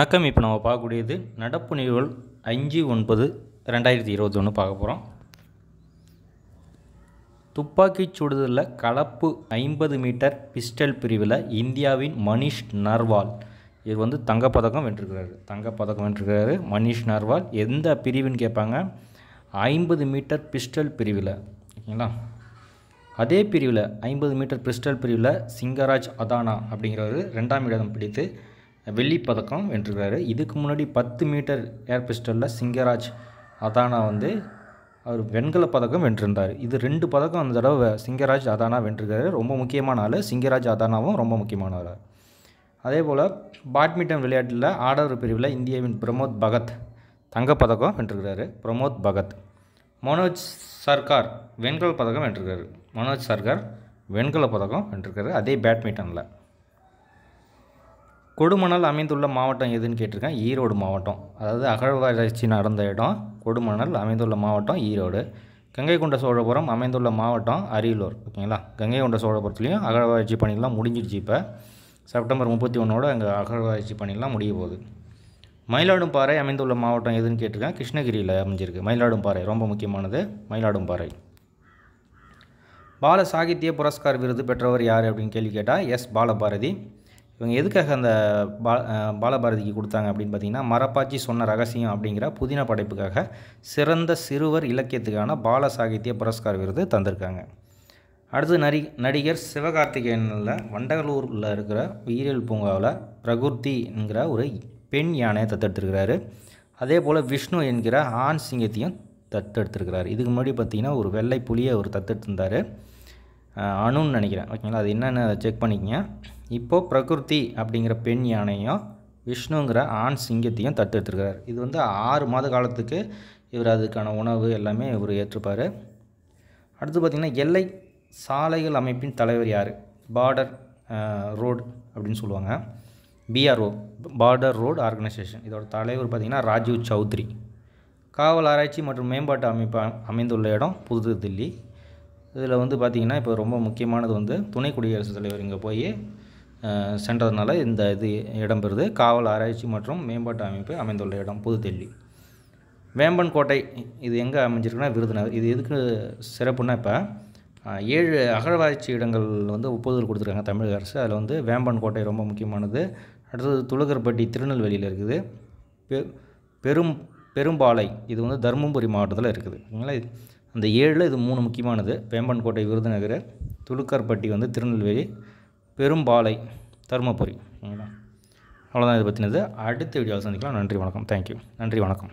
வணக்கம் இப்போ நம்ம பார்க்கக்கூடியது நடப்பு நிகழ்வுகள் அஞ்சு ஒன்பது ரெண்டாயிரத்தி இருபத்தி ஒன்று பார்க்க போகிறோம் துப்பாக்கி சுடுதலில் கலப்பு ஐம்பது மீட்டர் பிஸ்டல் பிரிவில் இந்தியாவின் மணிஷ் நர்வால் இது வந்து தங்கப்பதக்கம் வென்றிருக்கிறாரு தங்கப்பதக்கம் வென்றிருக்கிறாரு மணிஷ் நர்வால் எந்த பிரிவுன்னு கேட்பாங்க ஐம்பது மீட்டர் பிஸ்டல் பிரிவில் ஓகேங்களா அதே பிரிவில் ஐம்பது மீட்டர் பிஸ்டல் பிரிவில் சிங்கராஜ் அதானா அப்படிங்கிறவர் ரெண்டாம் இடம் பிடித்து வெள்ளி பதக்கம் வென்றுக்கிறாரு இதுக்கு முன்னாடி பத்து மீட்டர் ஏர் பிஸ்டலில் சிங்கராஜ் அதானா வந்து அவர் வெண்கல பதக்கம் வென்றிருந்தார் இது ரெண்டு பதக்கம் அந்த தடவை சிங்கராஜ் அதானா வென்றிருக்காரு ரொம்ப முக்கியமான ஆள் சிங்கராஜ் அதானாவும் ரொம்ப முக்கியமான ஆள் அதே போல் பேட்மிண்டன் விளையாட்டில் ஆடவர் பிரிவில் இந்தியாவின் பிரமோத் பகத் தங்கப்பதக்கம் வென்றிருக்கிறாரு பிரமோத் பகத் மனோஜ் சர்கார் வெண்கல பதக்கம் வென்றிருக்காரு மனோஜ் சர்கார் வெண்கல பதக்கம் வென்றிருக்காரு அதே பேட்மிண்டனில் கொடுமணல் அமைந்துள்ள மாவட்டம் எதுன்னு கேட்டிருக்கேன் ஈரோடு மாவட்டம் அதாவது அகழ்வாராய்ச்சி நடந்த இடம் கொடுமணல் அமைந்துள்ள மாவட்டம் ஈரோடு கங்கை கொண்ட சோழபுரம் அமைந்துள்ள மாவட்டம் அரியலூர் ஓகேங்களா கங்கை கொண்ட சோழபுரத்துலேயும் அகழ்வாராய்ச்சி பணியெல்லாம் முடிஞ்சிடுச்சு இப்போ செப்டம்பர் முப்பத்தி ஒன்றோடு அங்கே அகழ்வாராய்ச்சி பணிகள்லாம் முடிய போகுது மயிலாடும் பாறை அமைந்துள்ள மாவட்டம் எதுன்னு கேட்டிருக்கேன் கிருஷ்ணகிரியில் அமைஞ்சிருக்கு மயிலாடும் பாறை ரொம்ப முக்கியமானது மயிலாடும் பாறை பால சாகித்ய புரஸ்கார் விருது பெற்றவர் யார் அப்படின்னு கேள்வி கேட்டால் எஸ் பாலபாரதி இவங்க எதுக்காக அந்த பா பாலபாரதிக்கு கொடுத்தாங்க அப்படின்னு பார்த்தீங்கன்னா மரப்பாச்சி சொன்ன ரகசியம் அப்படிங்கிற புதின படைப்புக்காக சிறந்த சிறுவர் இலக்கியத்துக்கான பால சாகித்ய புரஸ்கார் விருது தந்திருக்காங்க அடுத்து நடி நடிகர் சிவகார்த்திகேயனில் வண்டகலூரில் இருக்கிற உயிரியல் பூங்காவில் பிரகுர்த்திங்கிற ஒரு பெண் யானையை தத்தெடுத்திருக்கிறாரு அதே போல் விஷ்ணு என்கிற ஆண் சிங்கத்தையும் தத்தெடுத்திருக்கிறார் இதுக்கு முன்னாடி பார்த்திங்கன்னா ஒரு வெள்ளை புலியை அவர் தத்தெடுத்திருந்தார் அணுன்னு நினைக்கிறேன் ஓகேங்களா அது என்னென்னு செக் பண்ணிக்கங்க இப்போது பிரகிருதி அப்படிங்கிற பெண் யானையும் விஷ்ணுங்கிற ஆண் சிங்கத்தையும் தத்தெடுத்துருக்கிறார் இது வந்து ஆறு மாத காலத்துக்கு இவர் அதுக்கான உணவு எல்லாமே இவர் ஏற்றுப்பார் அடுத்து பார்த்திங்கன்னா எல்லை சாலைகள் அமைப்பின் தலைவர் யார் பார்டர் ரோடு அப்படின்னு சொல்லுவாங்க பிஆர்ஓ பார்டர் ரோடு ஆர்கனைசேஷன் இதோட தலைவர் பார்த்திங்கன்னா ராஜீவ் சௌத்ரி காவல் ஆராய்ச்சி மற்றும் மேம்பாட்டு அமைப்பு அமைந்துள்ள இடம் புது தில்லி இதில் வந்து பார்த்திங்கன்னா இப்போ ரொம்ப முக்கியமானது வந்து துணை குடியரசுத் தலைவர் இங்கே போய் சென்றதுனால இந்த இது இடம்பெறுது காவல் ஆராய்ச்சி மற்றும் மேம்பாட்டு அமைப்பு அமைந்துள்ள இடம் புதுதில்லி வேம்பன் கோட்டை இது எங்கே அமைஞ்சிருக்குன்னா விருதுநகர் இது எதுக்கு சிறப்புன்னா இப்போ ஏழு அகழ்வாய்ச்சி இடங்கள் வந்து ஒப்புதல் கொடுத்துருக்காங்க தமிழக அரசு அதில் வந்து வேம்பன் கோட்டை ரொம்ப முக்கியமானது அடுத்தது துளகர்பட்டி திருநெல்வேலியில் இருக்குது பெ பெரும் பெரும்பாலை இது வந்து தருமபுரி மாவட்டத்தில் இருக்குது அந்த ஏழில் இது மூணு முக்கியமானது வேம்பன் கோட்டை விருதுநகர் துளுக்கர்பட்டி வந்து திருநெல்வேலி பெரும்பாலை தருமபுரி அவ்வளோதான் இதை பற்றினது அடுத்த வீடியோவில் சந்திக்கலாம் நன்றி வணக்கம் தேங்க்யூ நன்றி வணக்கம்